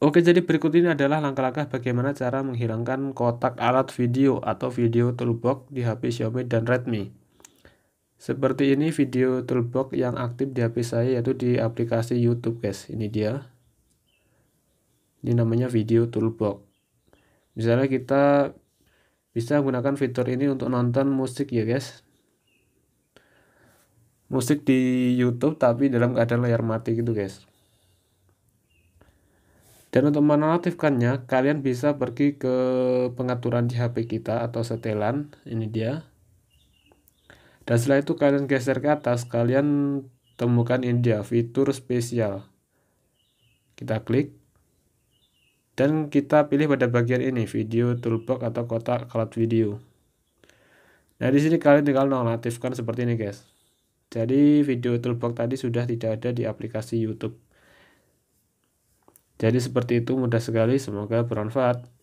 Oke, jadi berikut ini adalah langkah-langkah bagaimana cara menghilangkan kotak alat video atau video toolbox di HP Xiaomi dan Redmi. Seperti ini video toolbox yang aktif di HP saya yaitu di aplikasi YouTube, guys. Ini dia. Ini namanya video toolbox. Misalnya kita bisa menggunakan fitur ini untuk nonton musik ya, guys. Musik di YouTube tapi dalam keadaan layar mati gitu, guys. Dan untuk menonaktifkannya, kalian bisa pergi ke pengaturan di HP kita atau setelan. Ini dia. Dan setelah itu kalian geser ke atas, kalian temukan ini dia, fitur spesial. Kita klik. Dan kita pilih pada bagian ini, video toolbox atau kotak cloud video. Nah, di sini kalian tinggal nonaktifkan seperti ini, guys. Jadi video toolbox tadi sudah tidak ada di aplikasi YouTube. Jadi seperti itu mudah sekali, semoga bermanfaat.